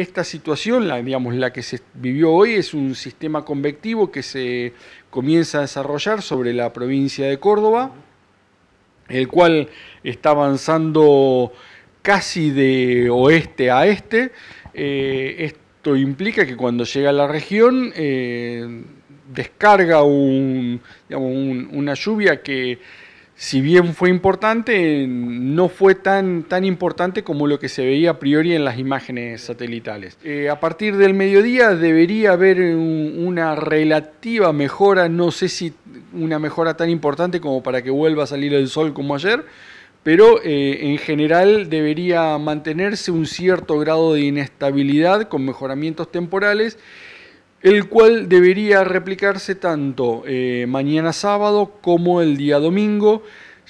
esta situación, la, digamos, la que se vivió hoy, es un sistema convectivo que se comienza a desarrollar sobre la provincia de Córdoba, el cual está avanzando casi de oeste a este. Eh, esto implica que cuando llega a la región eh, descarga una lluvia que si bien fue importante, no fue tan, tan importante como lo que se veía a priori en las imágenes satelitales. Eh, a partir del mediodía debería haber una relativa mejora, no sé si una mejora tan importante como para que vuelva a salir el sol como ayer, pero eh, en general debería mantenerse un cierto grado de inestabilidad con mejoramientos temporales el cual debería replicarse tanto eh, mañana sábado como el día domingo,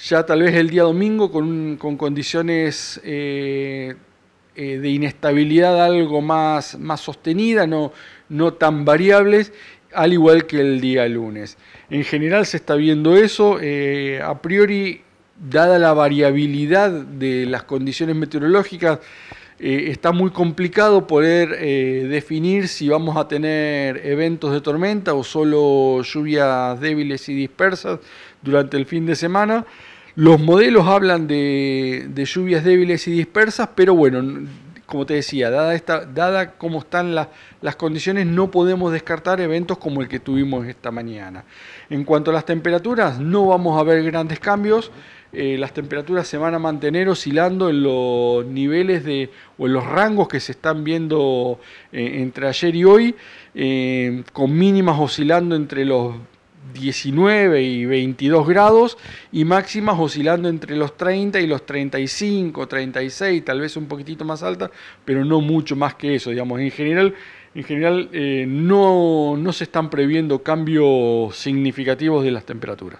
ya tal vez el día domingo con, condiciones eh, eh, de inestabilidad algo más, más sostenida, no, no tan variables, al igual que el día lunes. En general se está viendo eso, a priori, dada la variabilidad de las condiciones meteorológicas, eh, está muy complicado poder eh, definir si vamos a tener eventos de tormenta o solo lluvias débiles y dispersas durante el fin de semana. Los modelos hablan de, lluvias débiles y dispersas, pero bueno, como te decía, dada, esta, cómo están las condiciones, no podemos descartar eventos como el que tuvimos esta mañana. En cuanto a las temperaturas, no vamos a ver grandes cambios. Eh, las temperaturas se van a mantener oscilando en los niveles de, o en los rangos que se están viendo eh, entre ayer y hoy, eh, con mínimas oscilando entre los 19 y 22 grados y máximas oscilando entre los 30 y los 35, 36, tal vez un poquitito más alta, pero no mucho más que eso, digamos, en general. En general no se están previendo cambios significativos de las temperaturas.